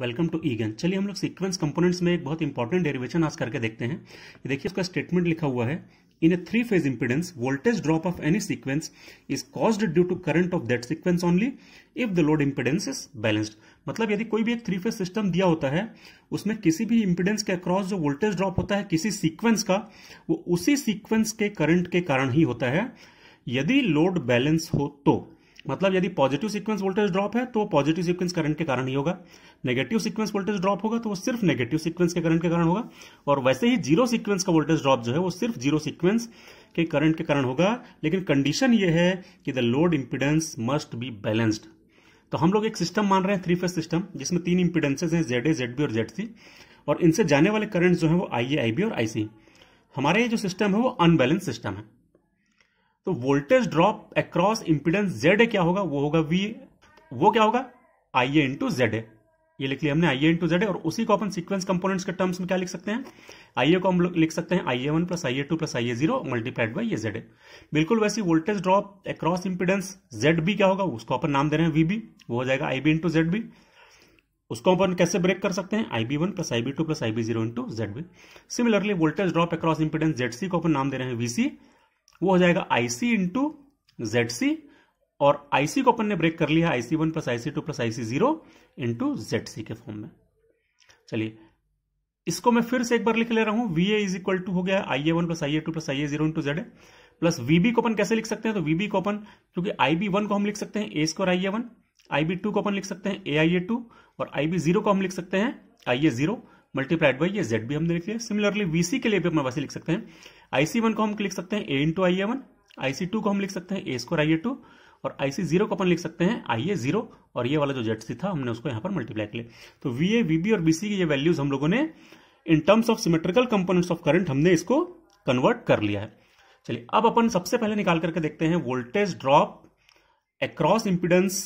welcome to again चलिए हम लोग सीक्वेंस कंपोनेंट्स में एक बहुत इंपॉर्टेंट डेरिवेशन आज करके देखते हैं देखिए उसका स्टेटमेंट लिखा हुआ है in a three phase impedance voltage drop of any sequence is caused due to current of that sequence only if the load impedance is balanced मतलब यदि कोई भी एक थ्री फेज सिस्टम दिया होता है उसमें किसी भी इंपीडेंस के अक्रॉस जो वोल्टेज ड्रॉप होता है किसी सीक्वेंस का वो उसी सीक्वेंस के करंट के कारण ही होता है यदि लोड बैलेंस हो तो मतलब यदि पॉजिटिव सीक्वेंस वोल्टेज ड्रॉप है तो पॉजिटिव सीक्वेंस करंट के कारण ही होगा नेगेटिव सीक्वेंस वोल्टेज ड्रॉप होगा तो वो सिर्फ नेगेटिव सीक्वेंस के करंट के कारण होगा और वैसे ही जीरो सीक्वेंस का वोल्टेज ड्रॉप जो है वो सिर्फ जीरो सीक्वेंस के करंट के कारण होगा लेकिन कंडीशन ये है कि the load impedance must be balanced तो हम लोग एक सिस्टम मान रहे हैं थ्री फेस सिस्टम जिसमें तीन इंपीडेंसेज हैं जेड ए जेड बी और जेड सी और इनसे जाने वाले करंट जो है वो आई ए आई बी और आई सी हमारा ये जो सिस्टम है वो अनबैलेंस सिस्टम है तो voltage drop across impedance Z क्या होगा वो होगा वी वो क्या होगा आई ए इंटू जेड ये लिख लिया हमने आई ए इंटू जेड और उसी को अपन सीक्वेंस कंपोनेंट्स के टर्म्स में क्या लिख सकते हैं आई ए को हम लिख सकते हैं I A one plus I A two plus I A zero multiplied by ये जेड बिल्कुल वैसी voltage drop across impedance Z भी क्या होगा उसको अपन नाम दे रहे हैं वी बी वो हो जाएगा I B into Z B उसको अपन कैसे ब्रेक कर सकते हैं I B one plus I B two plus I B zero into Z B similarly voltage drop across impedance Z C को अपन नाम दे रहे हैं वी सी वो हो जाएगा आईसी इंटू जेड सी और आईसी को अपन ने ब्रेक कर लिया I C one plus I C two plus I C zero into Z C के फॉर्म में चलिए इसको मैं फिर से एक बार लिख ले रहा हूं V A is equal to हो गया I A one plus I A two plus I A zero into Z plus V B को अपन कैसे लिख सकते हैं तो वीबी को अपन क्योंकि आई बी वन को हम लिख सकते हैं A square I A one I B two को अपन लिख सकते हैं ए आई ए टू और आई बी जीरो को हम लिख सकते हैं I A zero multiplied by ये जेड भी हमने लिख लिया सिमिलरली वीसी के लिए भी हम वैसे लिख सकते हैं आईसी वन को हम लिख सकते हैं A into I A one I C two को हम लिख सकते हैं A square I A two और आईसी जीरो को अपन लिख सकते हैं आई ए जीरो और ये वाला जो जेट सी था हमने उसको यहाँ पर मल्टीप्लाई कर लिया तो वी ए वी बी और बी सी की ये वैल्यूज हम लोगों ने in terms of symmetrical components of current हमने इसको कन्वर्ट कर लिया है चलिए अब अपन सबसे पहले निकाल करके देखते हैं voltage drop across impedance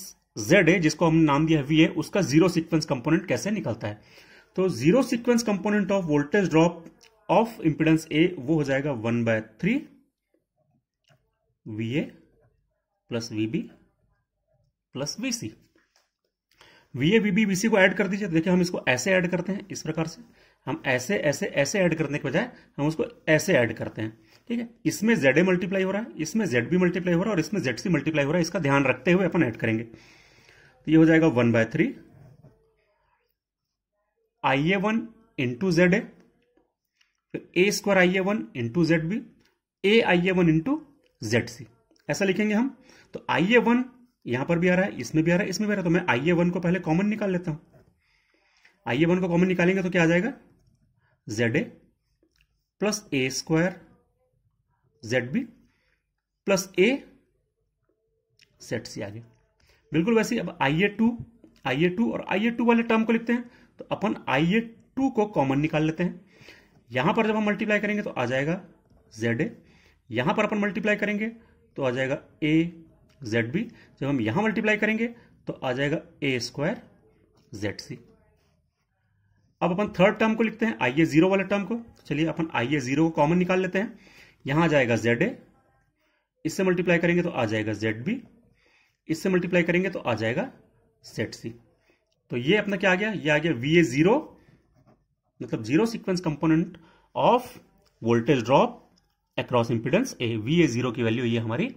Z है जिसको हमने नाम दिया है वी ए उसका जीरो सीक्वेंस कंपोनेंट कैसे निकलता है तो zero sequence component of voltage drop of impedance A वो हो जाएगा one by three V A plus V B plus V C V A V B V C को ऐड कर दीजिए तो देखिए हम इसको ऐसे ऐड करते हैं इस प्रकार से हम ऐसे ऐसे ऐसे ऐड करने के बजाय हम उसको ऐसे ऐड करते हैं ठीक है इसमें जेड ए मल्टीप्लाई हो रहा है इसमें जेड बी मल्टीप्लाई हो रहा है और इसमें जेड सी मल्टीप्लाई हो रहा है इसका ध्यान रखते हुए अपन ऐड करेंगे तो ये हो जाएगा one by three I A one into Z A तो A square I A one into Z B A I A one into Z C ऐसा लिखेंगे हम तो आई ए वन यहां पर भी आ रहा है इसमें भी आ रहा है इसमें भी आ रहा है तो मैं आई ए वन को पहले कॉमन निकाल लेता हूं आई ए वन को कॉमन निकालेंगे तो क्या आ जाएगा Z A plus A square Z B plus A set C आ गया बिल्कुल वैसे अब आई A to I A two और आई ए टू वाले टर्म को लिखते हैं तो अपन आई ए टू को कॉमन निकाल लेते हैं यहां पर जब हम मल्टीप्लाई करेंगे तो आ जाएगा जेड ए यहां पर अपन मल्टीप्लाई करेंगे तो आ जाएगा ए जेड बी जब हम यहां मल्टीप्लाई करेंगे तो आ जाएगा ए स्क्वायर जेड सी अब अपन थर्ड टर्म को लिखते हैं आई ए जीरो वाले टर्म को चलिए अपन आई ए जीरो को कॉमन निकाल लेते हैं यहां आ जाएगा जेड ए इससे मल्टीप्लाई करेंगे तो आ जाएगा जेड बी इससे मल्टीप्लाई करेंगे तो आ जाएगा जेड सी तो ये अपना क्या आ गया ये आ गया वी ए जीरो मतलब zero sequence component of voltage drop across impedance A V A zero की वैल्यू ये हमारी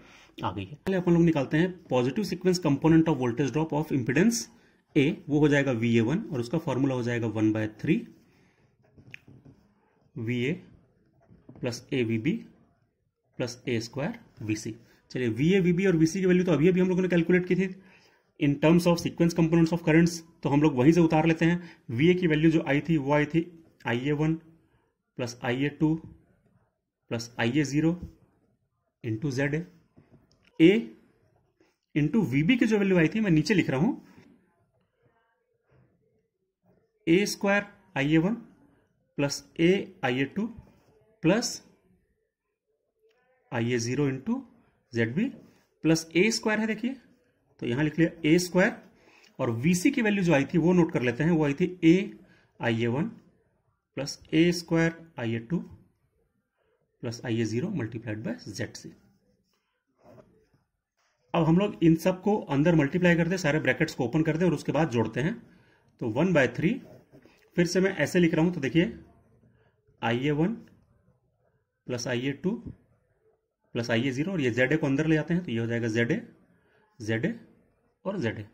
आ गई है पहले अपन लोग निकालते हैं positive sequence component of voltage drop of impedance A वो हो जाएगा वी ए वन और उसका फॉर्मूला हो जाएगा one by three V A plus A V B plus A square V C चलिए वी ए वी बी और V C की वैल्यू तो अभी अभी हम लोगों ने कैलकुलेट की थी in terms of sequence components of currents तो हम लोग वहीं से उतार लेते हैं वी की वैल्यू जो आई थी वो आई थी I A one plus I A two plus I A zero into Z A into V की जो वैल्यू आई थी मैं नीचे लिख रहा हूं A square I A one plus A I A two plus I A zero into Z B plus A square है देखिए तो यहां लिख लिया ए स्क्वायर और वीसी की वैल्यू जो आई थी वो नोट कर लेते हैं वो आई थी A I A one plus A square I A two plus I A zero multiplied by Z C अब हम लोग इन सब को अंदर मल्टीप्लाई करते हैं सारे ब्रैकेट्स को ओपन करते हैं और उसके बाद जोड़ते हैं तो वन बाय थ्री फिर से मैं ऐसे लिख रहा हूं तो देखिए I A one plus I A two plus I A zero और ये जेड ए को अंदर ले जाते हैं तो ये हो जाएगा जेड ए जेड ए और जेड है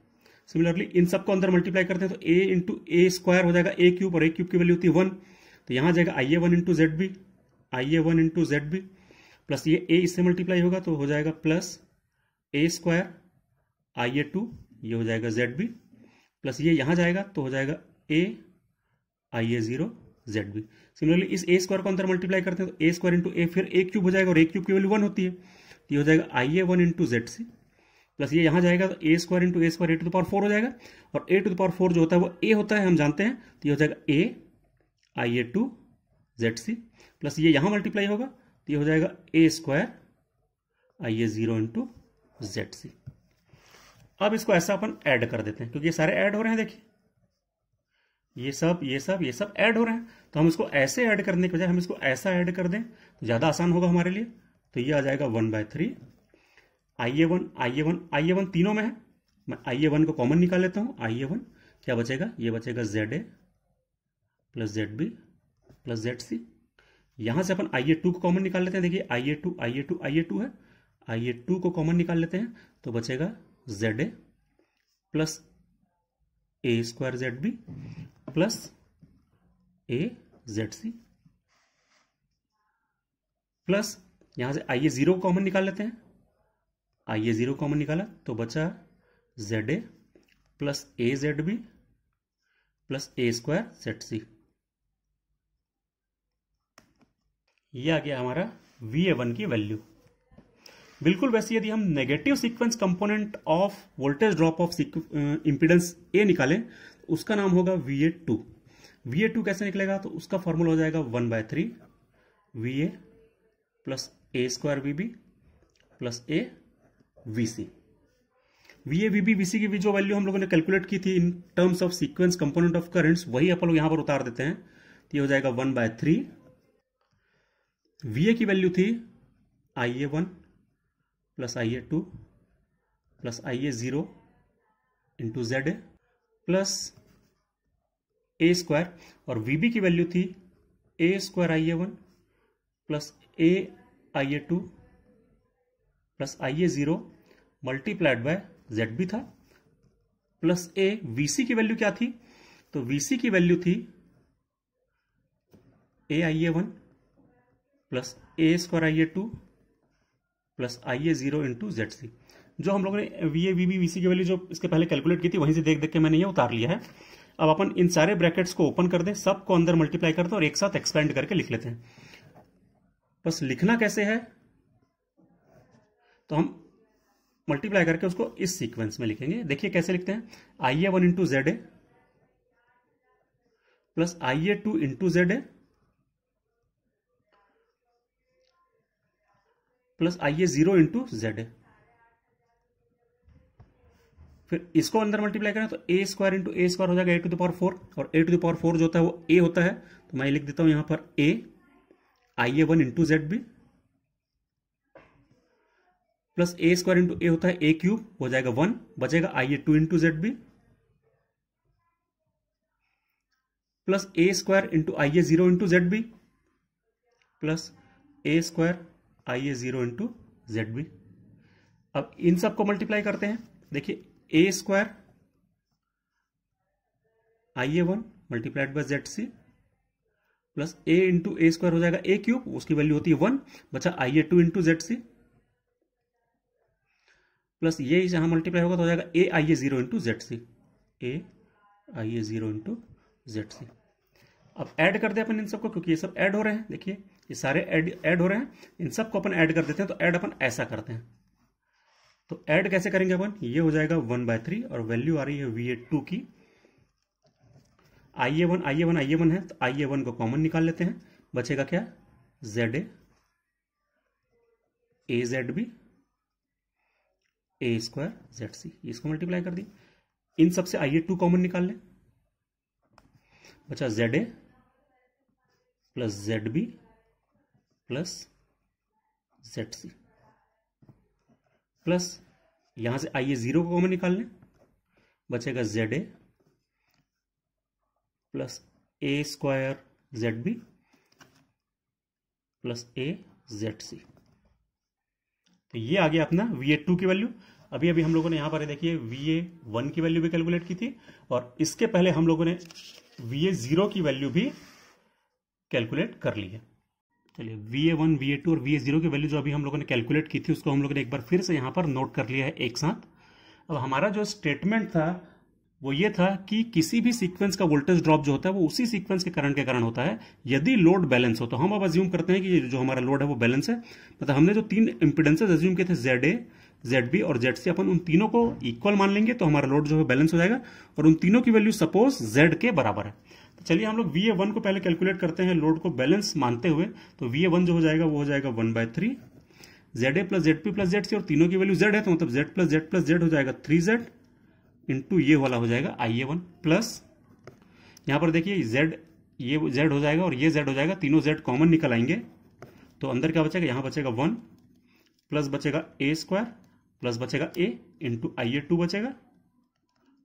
सिमिलरली इन सबको अंदर मल्टीप्लाई करते हैं तो ए इंटू ए स्क्वायर हो जाएगा ए क्यूब और ए क्यूब की वैल्यू होती है वन तो यहाँ जाएगा I A one into Z B I A one into Z B plus ये ए इससे मल्टीप्लाई होगा तो हो जाएगा plus A square I A two ये हो जाएगा जेड बी प्लस ये यहाँ जाएगा तो हो जाएगा A I A zero Z B similarly इस ए स्क्वायर को अंदर मल्टीप्लाई करते हैं तो ए स्क्वायर इंटू ए फिर ए क्यूब हो जाएगा और ए क्यूब की वैल्यू वन होती है तो ये हो जाएगा I A one into Z C plus ये यहाँ जाएगा तो A square into A square A to the power four हो जाएगा और A to the power four जो होता है वो ए होता है हम जानते हैं तो ये हो जाएगा A I A two Z C plus ये यहाँ मल्टीप्लाई होगा तो ये हो जाएगा A square I A zero into Z C अब इसको ऐसा अपन ऐड कर देते हैं क्योंकि ये सारे ऐड हो रहे हैं देखिए ये सब ये सब ये सब ऐड हो रहे हैं तो हम इसको ऐसे ऐड करने के बजाय हम इसको ऐसा ऐड कर दें तो ज़्यादा आसान होगा हमारे लिए तो ये आ जाएगा one by three I A one I A one I A one तीनों में है मैं आई ए वन को कॉमन निकाल लेता हूँ आईए वन क्या बचेगा ये बचेगा Z A plus Z B plus Z C यहाँ से अपन आईए टू को कॉमन निकाल लेते हैं देखिए आईए टू आईए टू आईए टू है आईए टू को कॉमन निकाल लेते हैं तो बचेगा Z A plus A square Z B plus A Z C plus यहां से आईए जीरो को कॉमन निकाल लेते हैं आइए ज़ीरो कॉमन निकाला तो बचा Z A plus A Z B plus A square Z C यह आ गया हमारा वी ए वन की वैल्यू बिल्कुल वैसे यदि हम negative sequence component of voltage drop of impedance A निकालें तो उसका नाम होगा V A two V A two कैसे निकलेगा तो उसका फॉर्मूला हो जाएगा one by three V A plus A square B B plus A V C V B VC की जो वैल्यू हम लोगों ने कैलकुलेट की थी in terms of sequence component of currents वही अपन लोग यहां पर उतार देते हैं तो ये हो जाएगा वन बाय थ्री ए की वैल्यू थी I A one plus I A two plus I A zero into Z A plus A square और वीबी की वैल्यू थी A square I A one plus A I A two plus I A zero multiplied by Z भी था plus A V C की value क्या थी तो V C की वैल्यू थी A I A one plus A square I A two plus I A zero into Z C जो हम लोगों ने वी ए वी बी की वैल्यू जो इसके पहले कैलकुलेट की थी वहीं से देख देख के मैंने ये उतार लिया है अब अपन इन सारे ब्रैकेट्स को ओपन कर दें सबको अंदर मल्टीप्लाई कर और एक साथ एक्सपेंड करके लिख लेते हैं बस लिखना कैसे है तो हम मल्टीप्लाई करके उसको इस सीक्वेंस में लिखेंगे देखिए कैसे लिखते हैं I A one into Z A plus I A two into Z A plus I A zero into Z A फिर इसको अंदर मल्टीप्लाई करें तो A square into A square हो जाएगा A to the power four और A to the power four जो होता है वो ए होता है तो मैं लिख देता हूं यहां पर A I A one into Z B plus A square into A होता है ए क्यूब हो जाएगा वन बचेगा A two into Z B plus A square into A zero into Z B plus A square A zero into Z B अब इन सब को multiply करते हैं देखिए A square I A one multiplied by Z C plus A into A square हो जाएगा ए cube उसकी वैल्यू होती है वन बचा I A two into Z C plus ये यहाँ मल्टीप्लाई होगा तो हो जाएगा A I A zero into Z C A I A zero into Z C अब ऐड कर दे अपन इन सबको क्योंकि ये सब ऐड हो रहे हैं देखिए ये सारे ऐड ऐड हो रहे हैं इन सबको अपन ऐड कर देते हैं तो ऐड अपन ऐसा करते हैं तो ऐड कैसे करेंगे अपन ये हो जाएगा वन बाय थ्री और वैल्यू आ रही है वी ए टू की I A one I A one I A one है तो आई ए वन को कॉमन निकाल लेते हैं बचेगा क्या Z A Z B A square Z C इसको मल्टीप्लाई कर दिया इन सबसे आइए टू कॉमन निकाल लें बचा Z A plus Z B plus Z C plus यहां से आइए जीरो को कॉमन निकाल लें बचेगा Z A plus A square Z B plus A Z C तो ये आ गया अपना वी ए टू की वैल्यू अभी अभी हम लोगों ने यहाँ पर देखिए वी ए वन की वैल्यू भी कैलकुलेट की थी और इसके पहले हम लोगों ने वी ए जीरो की वैल्यू भी कैलकुलेट कर ली है चलिए V A one V A two और वी ए जीरो की वैल्यू जो अभी हम लोगों ने कैलकुलेट की थी उसको हम लोगों ने एक बार फिर से यहाँ पर नोट कर लिया है एक साथ अब हमारा जो स्टेटमेंट था वो ये था कि किसी भी सीक्वेंस का वोल्टेज ड्रॉप जो होता है वो उसी सीक्वेंस के करंट के कारण होता है यदि लोड बैलेंस हो तो हम अब अज्यूम करते हैं कि जो हमारा लोड है वो बैलेंस है मतलब हमने जो तीन इंपिडेंसेज अज्यूम किए थे जेड ए जेड बी और जेड सी अपन उन तीनों को इक्वल मान लेंगे तो हमारा लोड जो है बैलेंस हो जाएगा और उन तीनों की वैल्यू सपोज जेड के बराबर है तो चलिए हम लोग वी ए वन को पहले कैलकुलेट करते हैं लोड को बैलेंस मानते हुए तो वी ए वन जो हो जाएगा वो हो जाएगा one by three Z A plus Z P plus Z C और तीनों की वैल्यू जेड है तो मतलब Z plus Z plus Z हो जाएगा थ्री जेड इंटू ये वाला हो जाएगा आई ए वन प्लस यहाँ पर देखिए जेड ये जेड हो जाएगा और ये जेड हो जाएगा तीनों जेड कॉमन निकल आएंगे तो अंदर क्या बचेगा यहाँ बचेगा वन प्लस बचेगा ए स्क्वायर प्लस बचेगा A into I A two बचेगा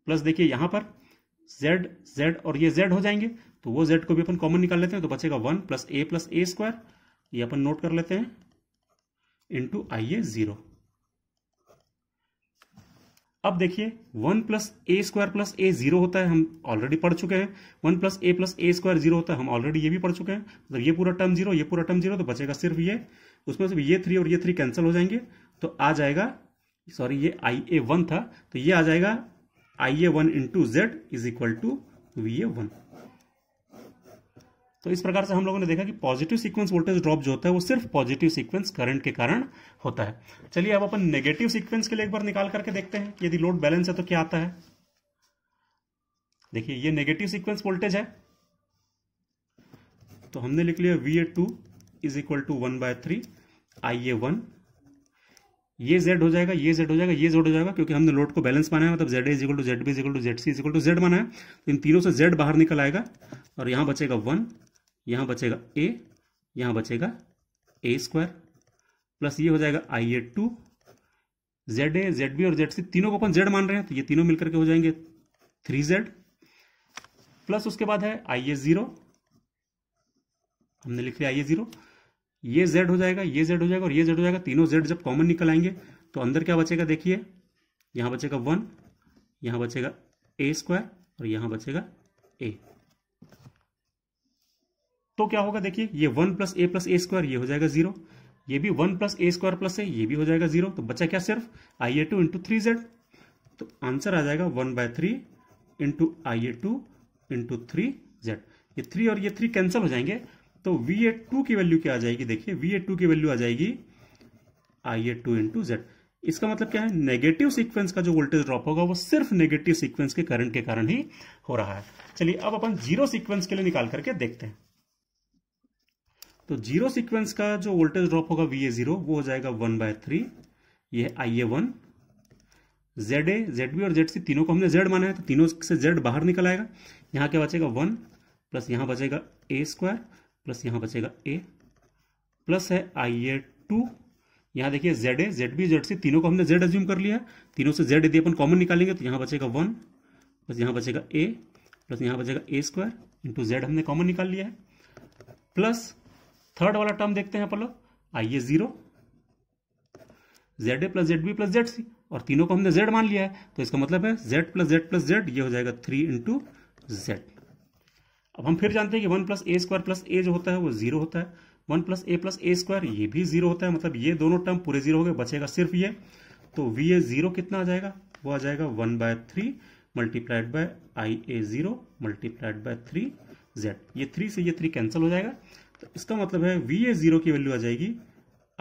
प्लस देखिए यहाँ पर जेड जेड और ये जेड हो जाएंगे तो वो जेड को भी अपन कॉमन निकाल लेते हैं तो बचेगा one plus A plus A square ये अपन नोट कर लेते हैं इंटू आई ए जीरो अब देखिए one plus A square plus A zero होता है हम ऑलरेडी पढ़ चुके हैं one plus A plus A square zero होता है हम ऑलरेडी ये भी पढ़ चुके हैं मतलब ये पूरा टर्म जीरो ये पूरा टर्म जीरो तो बचेगा सिर्फ ये उसमें से ये थ्री और ये थ्री कैंसिल हो जाएंगे तो आ जाएगा सॉरी ये आई ए वन था तो ये आ जाएगा I A one into Z is equal to V A one तो इस प्रकार से हम लोगों ने देखा कि पॉजिटिव सीक्वेंस वोल्टेज ड्रॉप जो होता है वो सिर्फ पॉजिटिव सीक्वेंस करंट के कारण होता है चलिए अब अपन नेगेटिव सीक्वेंस के लिए एक बार निकाल करके देखते हैं यदि लोड बैलेंस है तो क्या आता है देखिए ये नेगेटिव सीक्वेंस वोल्टेज है तो हमने लिख लिया V A two is equal to one by three I A one ये जेड हो जाएगा ये जेड हो जाएगा ये जेड हो जाएगा क्योंकि हमने लोड को बैलेंस माना है मतलब Z is equal to Z B is equal to Z C is equal to Z माना है तो इन तीनों से जेड बाहर निकल आएगा और यहां बचेगा वन यहाँ बचेगा ए यहाँ बचेगा ए स्क्वायर प्लस ये हो जाएगा I A two Z A Z B और जेड सी तीनों को अपन जेड मान रहे हैं तो ये तीनों मिलकर के हो जाएंगे थ्री जेड प्लस उसके बाद है आई ए जीरो हमने लिख लिया आई ए जीरो ये जेड हो जाएगा ये जेड हो जाएगा और ये जेड हो जाएगा तीनों जेड जब कॉमन निकल आएंगे तो अंदर क्या बचेगा देखिए यहाँ बचेगा वन यहाँ बचेगा ए स्क्वायर और यहाँ बचेगा ए तो क्या होगा देखिए ये one plus A plus A square ये हो जाएगा जीरो ये भी one plus A square plus है ये भी हो जाएगा जीरो तो बचा क्या सिर्फ I A two into three Z तो आंसर आ जाएगा one by three into I A two into three Z ये थ्री और ये थ्री कैंसिल हो जाएंगे तो वी ए टू की वैल्यू क्या आ जाएगी देखिए वी ए टू की वैल्यू आ जाएगी I A two into Z इसका मतलब क्या है नेगेटिव सीक्वेंस का जो वोल्टेज ड्रॉप होगा वो सिर्फ नेगेटिव सीक्वेंस के करंट के कारण ही हो रहा है चलिए अब अपन जीरो सीक्वेंस के लिए निकाल करके देखते हैं तो जीरो सीक्वेंस का जो वोल्टेज ड्रॉप होगा वी ए जीरो वो हो जाएगा वन बाय थ्री ये I A one Z A Z B और जेड सी तीनों को हमने जेड माना है तो तीनों से जेड बाहर निकल आएगा यहाँ क्या बचेगा वन प्लस यहाँ बचेगा ए स्क्वायर प्लस यहाँ बचेगा ए प्लस है आई ए टू यहाँ देखिए Z A Z B Z C तीनों को हमने जेड एज्यूम कर लिया तीनों से जेड यदि अपन कॉमन निकालेंगे तो यहाँ बचेगा वन प्लस यहाँ बचेगा ए प्लस यहाँ बचेगा ए स्क्वायर इंटू जेड हमने कॉमन निकाल लिया है प्लस थर्ड वाला टर्म देखते हैं अपन लोग I A zero Z A plus Z B plus Z C और तीनों को हमने जेड मान लिया है तो इसका मतलब है Z plus Z plus Z ये हो जाएगा थ्री इंटू जेड अब हम फिर जानते हैं कि one plus A square plus A जो होता है वो जीरो होता है one plus A plus A square ये भी जीरो होता है मतलब ये दोनों टर्म पूरे जीरो हो गए बचेगा सिर्फ ये तो वी ए जीरो कितना आ जाएगा वो आ जाएगा one by three multiplied by I A zero multiplied by three Z ये थ्री से ये थ्री कैंसिल हो जाएगा तो इसका मतलब है वी ए जीरो की वैल्यू आ जाएगी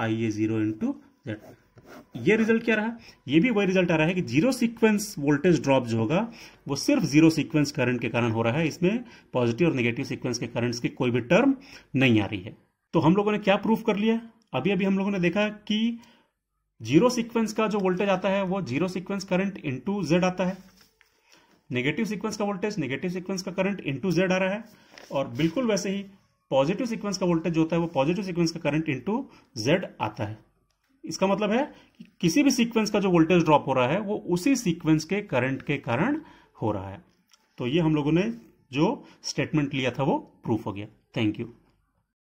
I A zero into Z ये रिजल्ट क्या रहा ये भी वही रिजल्ट आ रहा है कि जीरो सीक्वेंस वोल्टेज ड्रॉप जो होगा वो सिर्फ जीरो सीक्वेंस करंट के कारण हो रहा है इसमें पॉजिटिव और नेगेटिव सीक्वेंस के करंट्स की कोई भी टर्म नहीं आ रही है तो हम लोगों ने क्या प्रूफ कर लिया अभी अभी हम लोगों ने देखा कि जीरो सीक्वेंस का जो वोल्टेज आता है वो zero sequence current into Z आता है नेगेटिव सीक्वेंस का वोल्टेज नेगेटिव सीक्वेंस का करंट इंटू जेड आ रहा है और बिल्कुल वैसे ही पॉजिटिव सीक्वेंस का वोल्टेज जो होता है वो पॉजिटिव सीक्वेंस का करंट इंटू जेड आता है इसका मतलब है कि किसी भी सीक्वेंस का जो वोल्टेज ड्रॉप हो रहा है वो उसी सीक्वेंस के करंट के कारण हो रहा है तो ये हम लोगों ने जो स्टेटमेंट लिया था वो प्रूफ हो गया थैंक यू